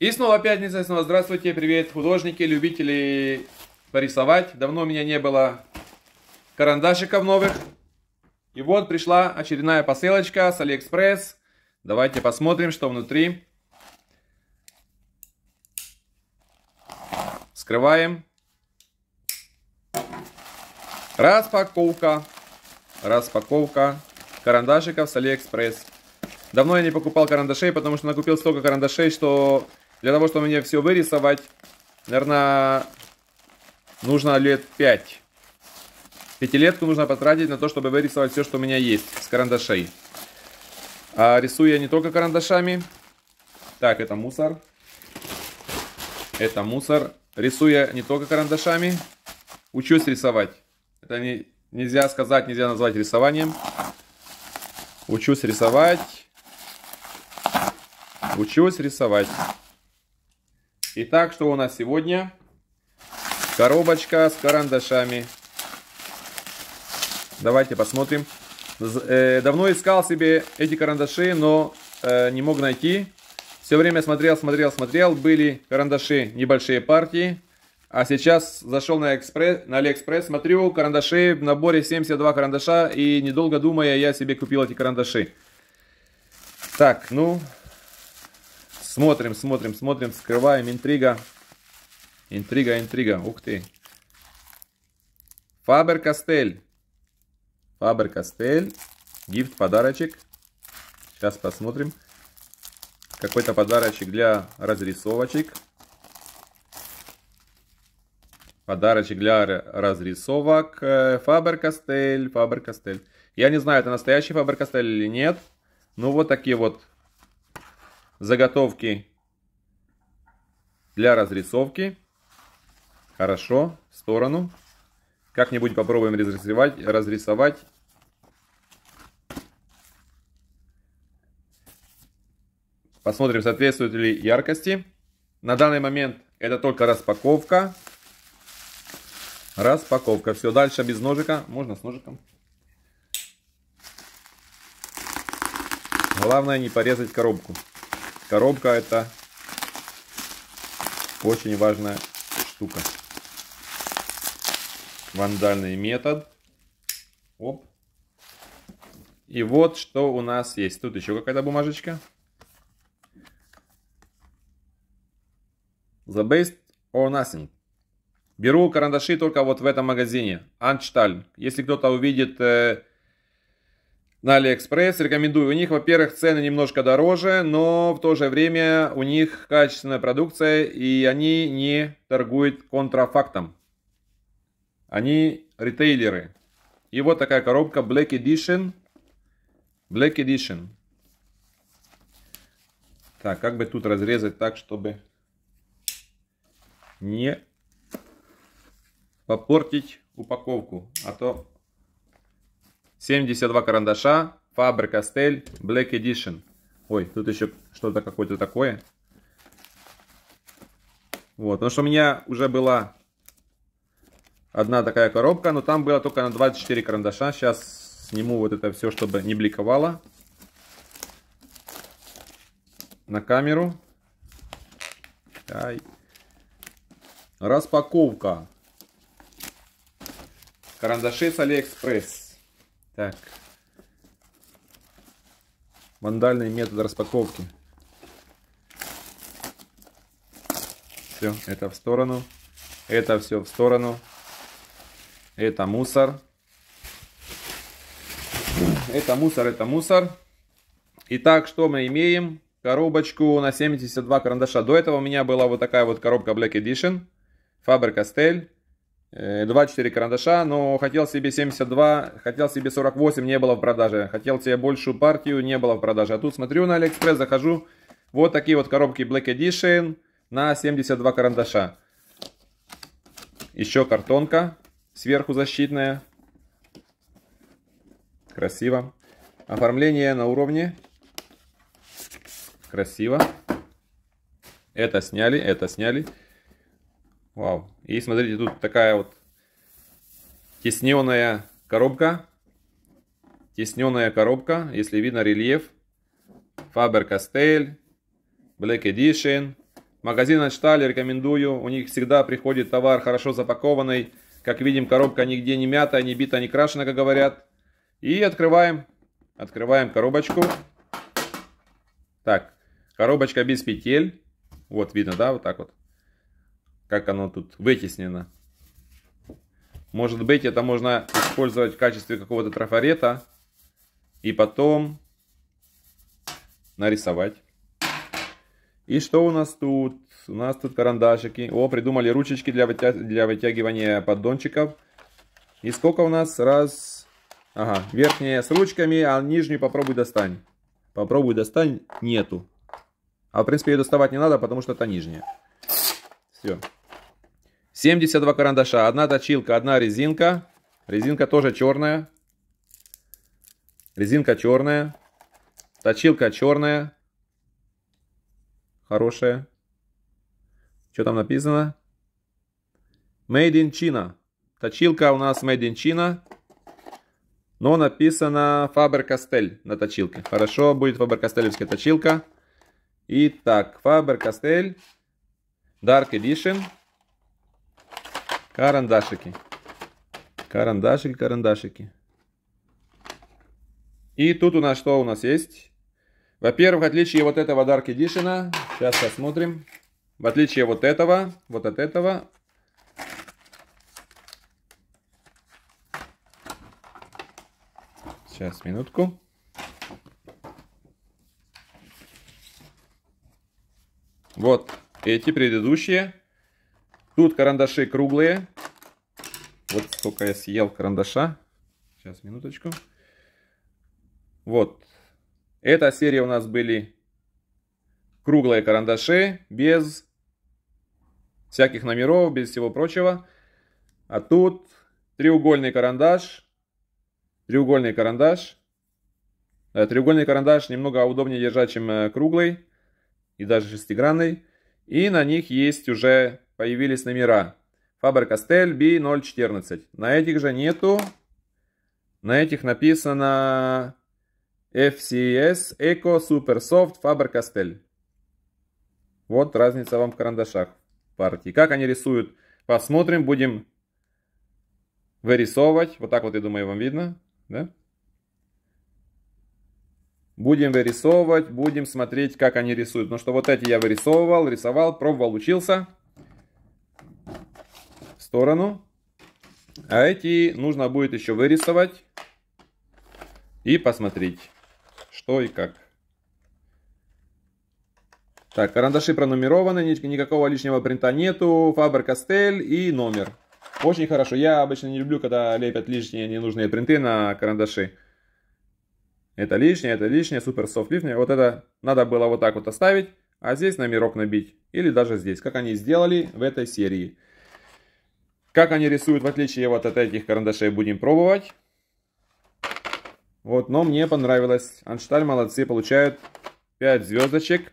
И снова пятница, снова здравствуйте, привет, художники, любители порисовать. Давно у меня не было карандашиков новых. И вот пришла очередная посылочка с Алиэкспресс. Давайте посмотрим, что внутри. Скрываем. Распаковка. Распаковка карандашиков с Алиэкспресс. Давно я не покупал карандашей, потому что накупил столько карандашей, что для того, чтобы мне все вырисовать, наверное, нужно лет 5. Пятилетку нужно потратить на то, чтобы вырисовать все, что у меня есть с карандашей. А рисую я не только карандашами. Так, это мусор. Это мусор. Рисую я не только карандашами. Учусь рисовать. Это не, нельзя сказать, нельзя назвать рисованием. Учусь рисовать. Учусь рисовать. Итак, что у нас сегодня? Коробочка с карандашами. Давайте посмотрим. Э, давно искал себе эти карандаши, но э, не мог найти. Все время смотрел, смотрел, смотрел. Были карандаши небольшие партии. А сейчас зашел на, экспресс, на Алиэкспресс, смотрю, карандаши в наборе 72 карандаша. И недолго думая, я себе купил эти карандаши. Так, ну, Смотрим, смотрим, смотрим, вскрываем Интрига. Интрига, интрига. Ух ты. Фабер Кастель. Фабер Кастель. Гифт, подарочек. Сейчас посмотрим. Какой-то подарочек для разрисовочек. Подарочек для разрисовок. Э, Фабер Кастель. Фабер Кастель. Я не знаю, это настоящий Фабер Кастель или нет. Ну, вот такие вот заготовки для разрисовки. Хорошо, в сторону. Как-нибудь попробуем разрисовать, разрисовать. Посмотрим, соответствует ли яркости. На данный момент это только распаковка. Распаковка. Все, дальше без ножика. Можно с ножиком. Главное не порезать коробку. Коробка это очень важная штука. Вандальный метод. Оп. И вот что у нас есть. Тут еще какая-то бумажечка. The best or nothing. Беру карандаши только вот в этом магазине. Анчталь. Если кто-то увидит э, на Алиэкспресс. Рекомендую у них. Во-первых, цены немножко дороже, но в то же время у них качественная продукция, и они не торгуют контрафактом. Они ритейлеры. И вот такая коробка Black Edition. Black Edition. Так, как бы тут разрезать так, чтобы не попортить упаковку, а то 72 карандаша, Faber Castell Black Edition. Ой, тут еще что-то какое-то такое. Вот, потому что у меня уже была одна такая коробка, но там было только на 24 карандаша. Сейчас сниму вот это все, чтобы не бликовало на камеру. Ай. Распаковка. Карандаши с Алиэкспресс. Так. Вандальный метод распаковки. Все, это в сторону. Это все в сторону. Это мусор. Это мусор, это мусор. Итак, что мы имеем? Коробочку на 72 карандаша. До этого у меня была вот такая вот коробка Black Edition. Faber-Castell. 24 э, карандаша, но хотел себе 72, хотел себе 48, не было в продаже. Хотел себе большую партию, не было в продаже. А тут смотрю на Алиэкспресс, захожу, вот такие вот коробки Black Edition на 72 карандаша. Еще картонка сверху защитная. Красиво. Оформление на уровне. Красиво. Это сняли, это сняли. Вау. И смотрите, тут такая вот тесненная коробка. Тесненная коробка, если видно рельеф. Faber-Castell, Black Edition. Магазин Аншталь рекомендую. У них всегда приходит товар хорошо запакованный. Как видим, коробка нигде не мятая, не бита, не крашена, как говорят. И открываем. Открываем коробочку. Так, коробочка без петель. Вот видно, да, вот так вот как оно тут вытеснено. Может быть, это можно использовать в качестве какого-то трафарета и потом нарисовать. И что у нас тут? У нас тут карандашики. О, придумали ручечки для, вытя... для вытягивания поддончиков. И сколько у нас? Раз. Ага, верхняя с ручками, а нижнюю попробуй достань. Попробуй достань. Нету. А в принципе ее доставать не надо, потому что это нижняя. Все. 72 карандаша, одна точилка, одна резинка. Резинка тоже черная. Резинка черная. Точилка черная. Хорошая. Что там написано? Made in China. Точилка у нас Made in China. Но написано Faber Castell на точилке. Хорошо, будет Faber castellская точилка. Итак, Faber Castell Dark Edition карандашики. Карандашики, карандашики. И тут у нас что у нас есть? Во-первых, в отличие вот этого Dark Edition, сейчас посмотрим. В отличие вот этого, вот от этого, Сейчас, минутку. Вот эти предыдущие Тут карандаши круглые. Вот сколько я съел карандаша. Сейчас, минуточку. Вот. Эта серия у нас были круглые карандаши без всяких номеров, без всего прочего. А тут треугольный карандаш. Треугольный карандаш. Э, треугольный карандаш немного удобнее держать, чем э, круглый. И даже шестигранный. И на них есть уже появились номера. faber castell B014. На этих же нету. На этих написано FCS Eco Super Soft Faber-Castell. Вот разница вам в карандашах партии. Как они рисуют, посмотрим, будем вырисовывать. Вот так вот, я думаю, вам видно. Да? Будем вырисовывать, будем смотреть, как они рисуют. Ну что вот эти я вырисовывал, рисовал, пробовал, учился сторону. А эти нужно будет еще вырисовать и посмотреть, что и как. Так, карандаши пронумерованы, никакого лишнего принта нету, Фабер-Кастель и номер. Очень хорошо. Я обычно не люблю, когда лепят лишние ненужные принты на карандаши. Это лишнее, это лишнее, супер софт лишнее. Вот это надо было вот так вот оставить, а здесь номерок набить. Или даже здесь, как они сделали в этой серии. Как они рисуют, в отличие вот от этих карандашей, будем пробовать. Вот, но мне понравилось. Аншталь молодцы, получают 5 звездочек.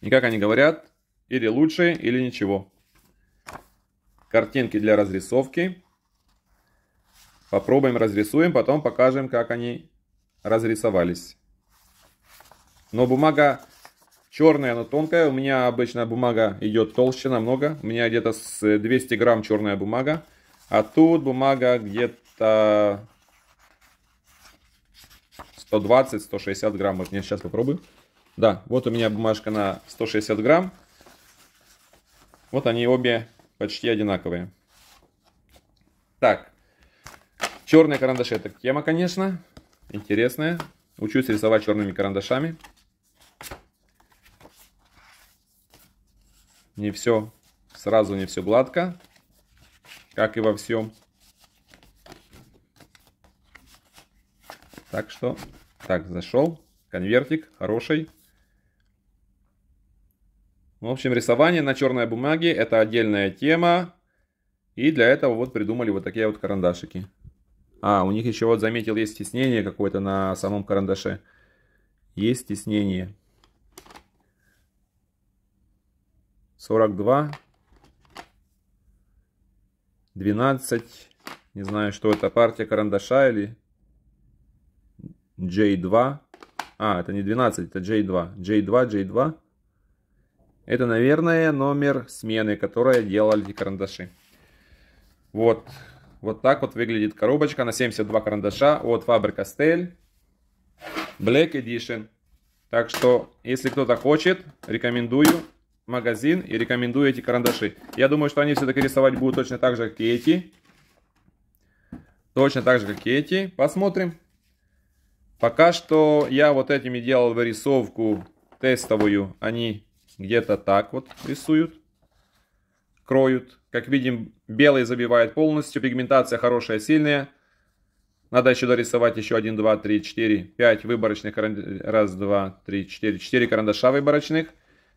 И как они говорят, или лучше, или ничего. Картинки для разрисовки. Попробуем разрисуем, потом покажем, как они разрисовались. Но бумага Черная, она тонкая. У меня обычная бумага идет толще намного. У меня где-то с 200 э, грамм черная бумага. А тут бумага где-то 120-160 грамм. Вот я сейчас попробую. Да, вот у меня бумажка на 160 грамм. Вот они обе почти одинаковые. Так, черные карандаши. Это тема, конечно, интересная. Учусь рисовать черными карандашами. не все, сразу не все гладко, как и во всем. Так что, так, зашел. Конвертик хороший. В общем, рисование на черной бумаге это отдельная тема. И для этого вот придумали вот такие вот карандашики. А, у них еще вот заметил, есть стеснение какое-то на самом карандаше. Есть стеснение. 42, 12, не знаю, что это, партия карандаша или J2. А, это не 12, это J2. J2, J2. Это, наверное, номер смены, которая делали эти карандаши. Вот. Вот так вот выглядит коробочка на 72 карандаша от Faber Castell Black Edition. Так что, если кто-то хочет, рекомендую магазин и рекомендую эти карандаши. Я думаю, что они все-таки рисовать будут точно так же, как и эти. Точно так же, как и эти. Посмотрим. Пока что я вот этими делал вырисовку тестовую. Они где-то так вот рисуют, кроют. Как видим, белый забивает полностью, пигментация хорошая, сильная. Надо еще дорисовать еще 1, 2, 3, 4, 5 выборочных. Раз, два, три, четыре. Четыре карандаша выборочных.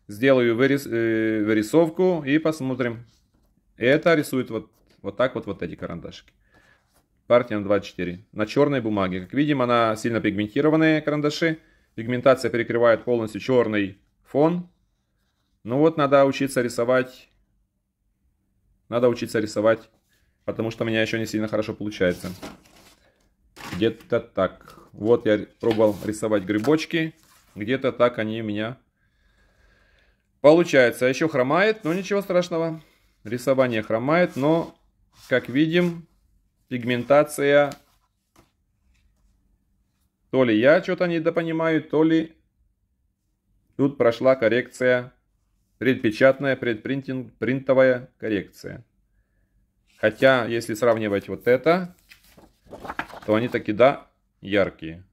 Сделаю вырис, э, вырисовку и посмотрим. Это рисует вот, вот так вот вот эти карандашики. Партия 24. На черной бумаге. Как видим, она сильно пигментированные карандаши. Пигментация перекрывает полностью черный фон. Ну вот, надо учиться рисовать. Надо учиться рисовать, потому что у меня еще не сильно хорошо получается. Где-то так. Вот я пробовал рисовать грибочки. Где-то так они у меня Получается, а еще хромает, но ничего страшного. Рисование хромает, но, как видим, пигментация... То ли я что-то недопонимаю, то ли тут прошла коррекция, предпечатная, предпринтовая коррекция. Хотя, если сравнивать вот это, то они таки да яркие.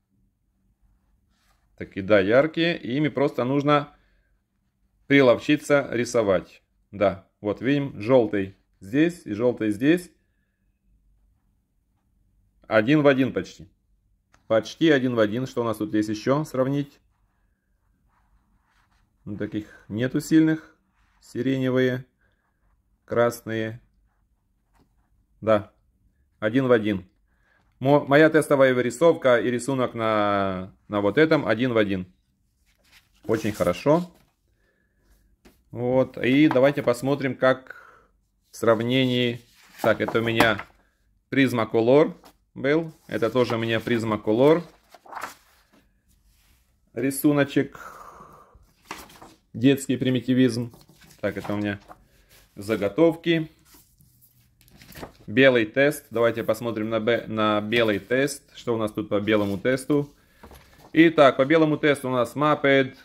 Таки да яркие, и ими просто нужно приловчиться рисовать. Да, вот видим, желтый здесь и желтый здесь. Один в один почти. Почти один в один. Что у нас тут есть еще сравнить? Ну, таких нету сильных. Сиреневые, красные. Да, один в один. Мо моя тестовая рисовка и рисунок на, на вот этом один в один. Очень хорошо. Вот, и давайте посмотрим, как в сравнении... Так, это у меня Призма призмаколор был. Это тоже у меня Призма призмаколор. Рисуночек. Детский примитивизм. Так, это у меня заготовки. Белый тест. Давайте посмотрим на, б... на белый тест. Что у нас тут по белому тесту. Итак, по белому тесту у нас мапед,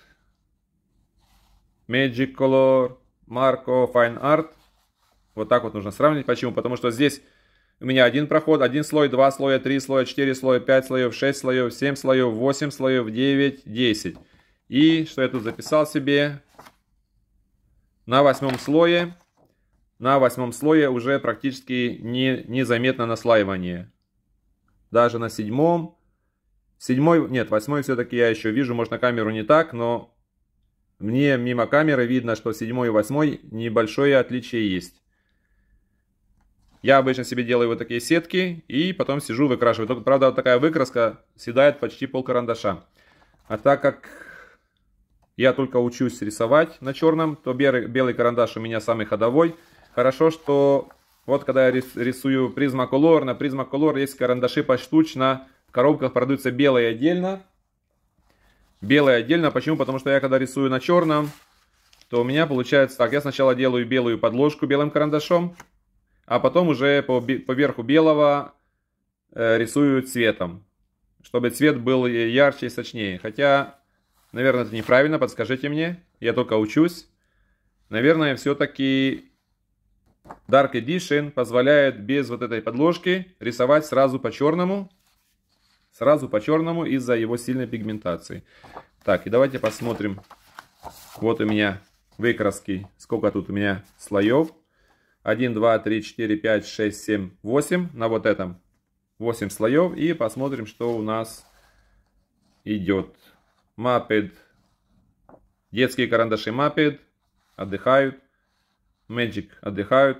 Magic Color, Marco Fine Art. Вот так вот нужно сравнить. Почему? Потому что здесь у меня один проход, один слой, два слоя, три слоя, четыре слоя, пять слоев, шесть слоев, семь слоев, восемь слоев, девять, десять. И что я тут записал себе? На восьмом слое, на восьмом слое уже практически не, незаметно наслаивание. Даже на седьмом. Седьмой, нет, восьмой все-таки я еще вижу, может на камеру не так, но мне мимо камеры видно, что седьмой и восьмой небольшое отличие есть. Я обычно себе делаю вот такие сетки и потом сижу выкрашиваю. Только, правда, вот такая выкраска съедает почти пол карандаша. А так как я только учусь рисовать на черном, то белый, белый карандаш у меня самый ходовой. Хорошо, что вот когда я рис, рисую призмаколор, на призмаколор есть карандаши поштучно. В коробках продаются белые отдельно, Белый отдельно. Почему? Потому что я когда рисую на черном, то у меня получается так. Я сначала делаю белую подложку белым карандашом, а потом уже по, по верху белого э, рисую цветом, чтобы цвет был ярче и сочнее. Хотя, наверное, это неправильно, подскажите мне. Я только учусь. Наверное, все-таки Dark Edition позволяет без вот этой подложки рисовать сразу по черному, Сразу по черному из-за его сильной пигментации. Так, и давайте посмотрим. Вот у меня выкраски. Сколько тут у меня слоев. 1, 2, 3, 4, 5, 6, 7, 8. На вот этом 8 слоев. И посмотрим, что у нас идет. Мапед. Детские карандаши Мапед. Отдыхают. Magic отдыхают.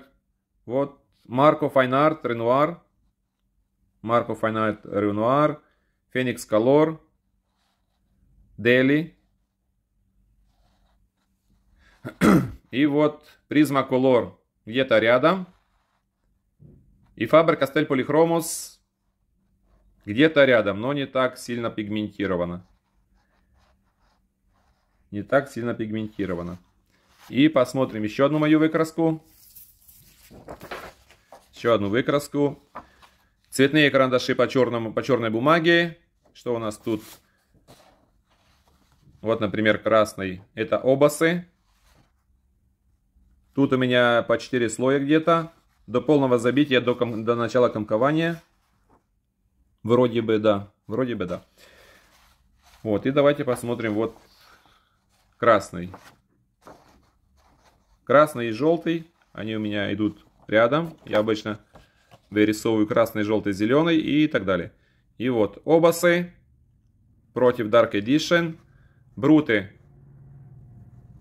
Вот Марко Файнарт Ренуар. Марко Файнарт Ренуар. Феникс Колор, Дели. И вот призма Колор где-то рядом. И Фабер Кастель Полихромус где-то рядом, но не так сильно пигментировано. Не так сильно пигментировано. И посмотрим еще одну мою выкраску. Еще одну выкраску. Цветные карандаши по, черному, по черной бумаге. Что у нас тут? Вот, например, красный. Это обасы. Тут у меня по 4 слоя где-то. До полного забития, до, ком... до начала комкования. Вроде бы да. Вроде бы да. Вот, и давайте посмотрим вот красный. Красный и желтый, они у меня идут рядом. Я обычно Дорисовываю красный, желтый, зеленый и так далее. И вот обасы против Dark Edition. Бруты.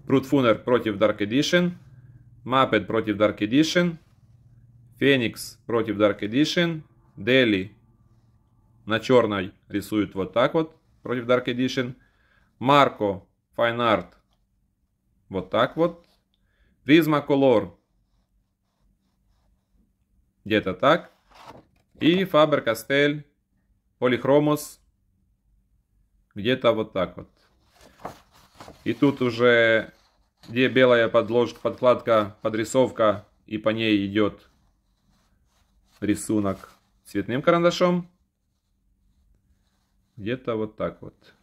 Брутфунер против Dark Edition. Маппет против Dark Edition. Феникс против Dark Edition. Дели на черной рисуют вот так вот против Dark Edition. Марко Fine Art вот так вот. Призма Color где-то так. И Faber-Castell Polychromos где-то вот так вот. И тут уже где белая подложка, подкладка, подрисовка, и по ней идет рисунок цветным карандашом. Где-то вот так вот.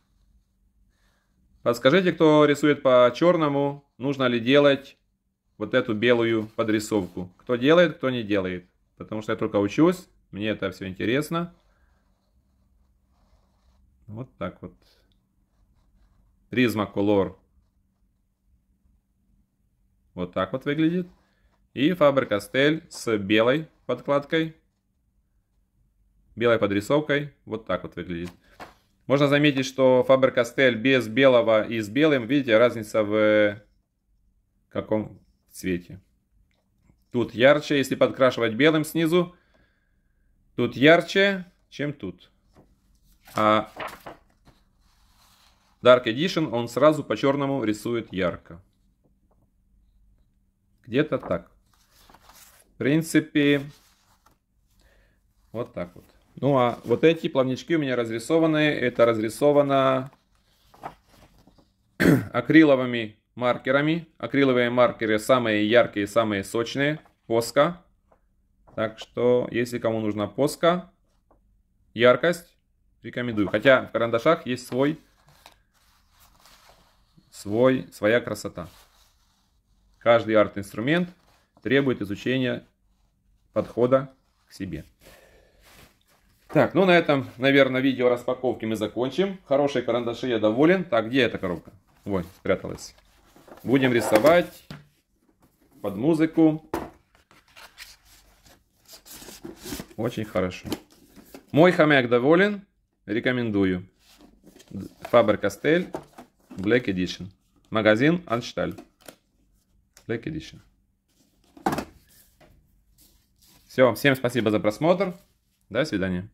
Подскажите, кто рисует по черному, нужно ли делать вот эту белую подрисовку. Кто делает, кто не делает потому что я только учусь, мне это все интересно. Вот так вот. Призма Color. Вот так вот выглядит. И Faber Castell с белой подкладкой. Белой подрисовкой. Вот так вот выглядит. Можно заметить, что Faber Castell без белого и с белым, видите, разница в каком цвете. Тут ярче, если подкрашивать белым снизу. Тут ярче, чем тут. А Dark Edition он сразу по черному рисует ярко. Где-то так. В принципе, вот так вот. Ну а вот эти плавнички у меня разрисованы. Это разрисовано акриловыми маркерами. Акриловые маркеры самые яркие, самые сочные. Поска. Так что, если кому нужна поска, яркость, рекомендую. Хотя в карандашах есть свой, свой, своя красота. Каждый арт-инструмент требует изучения подхода к себе. Так, ну на этом, наверное, видео распаковки мы закончим. Хорошие карандаши, я доволен. Так, где эта коробка? Вот, спряталась. Будем рисовать под музыку. Очень хорошо. Мой хомяк доволен. Рекомендую. Фабер-Кастель Black Edition. Магазин Аншталь. Black Edition. Все, всем спасибо за просмотр. До свидания.